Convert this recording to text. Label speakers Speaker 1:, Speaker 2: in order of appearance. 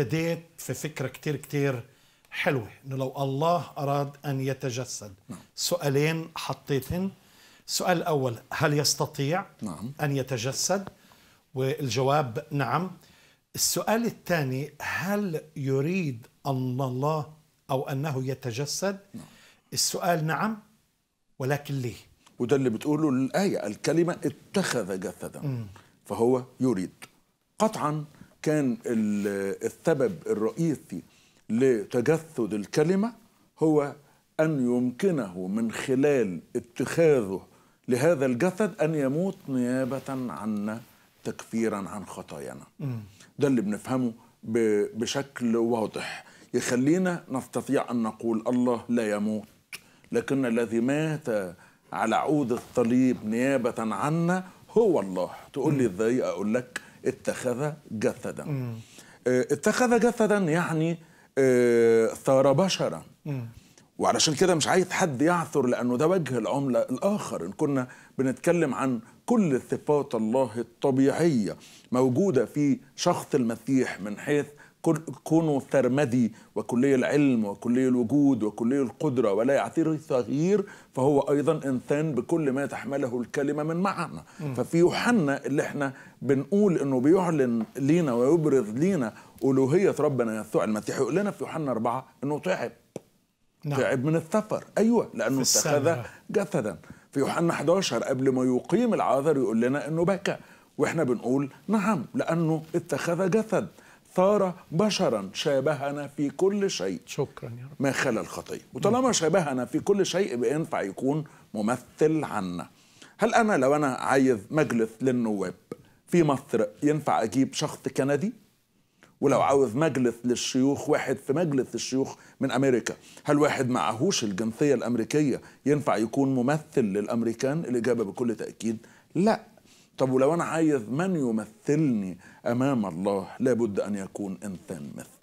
Speaker 1: احتديت في فكره كتير كتير حلوه انه لو الله اراد ان يتجسد نعم. سؤالين حطيتهن السؤال الاول هل يستطيع نعم. ان يتجسد والجواب نعم السؤال الثاني هل يريد ان الله او انه يتجسد نعم. السؤال نعم ولكن ليه وده اللي بتقوله الآية الكلمة اتخذ
Speaker 2: جسدا فهو يريد قطعا كان السبب الرئيسي لتجسد الكلمة هو أن يمكنه من خلال اتخاذه لهذا الجسد أن يموت نيابة عنا تكفيرا عن خطايانا ده اللي بنفهمه بشكل واضح يخلينا نستطيع أن نقول الله لا يموت لكن الذي مات على عود الصليب نيابة عنا هو الله تقول لي ازاي اقول لك اتخذ جسدا آه، اتخذ جسدا يعني اه ثار بشرا وعلشان كده مش عايز حد يعثر لانه ده وجه العمله الاخر ان كنا بنتكلم عن كل صفات الله الطبيعيه موجوده في شخص المسيح من حيث كونه الترمذي وكلي العلم وكلي الوجود وكلي القدرة ولا يعتري التغيير فهو أيضا إنسان بكل ما تحمله الكلمة من معنى ففي يوحنا اللي احنا بنقول إنه بيعلن لينا ويبرز لينا ألوهية ربنا يسوع المسيح يقول لنا في يوحنا أربعة إنه تعب نعم. تعب من السفر أيوة لأنه اتخذ جسدا في يوحنا 11 قبل ما يقيم العذر يقول لنا إنه بكى واحنا بنقول نعم لأنه اتخذ جسد اختار بشرا شابهنا في كل شيء شكرا يا رب ما خلا الخطيه وطالما شابهنا في كل شيء بينفع يكون ممثل عنا هل انا لو انا عايز مجلس للنواب في مصر ينفع اجيب شخص كندي ولو عاوز مجلس للشيوخ واحد في مجلس الشيوخ من امريكا هل واحد معهوش الجنسيه الامريكيه ينفع يكون ممثل للامريكان الاجابه بكل تاكيد لا طب ولو انا عايز من يمثلني امام الله لابد ان يكون انسان مثل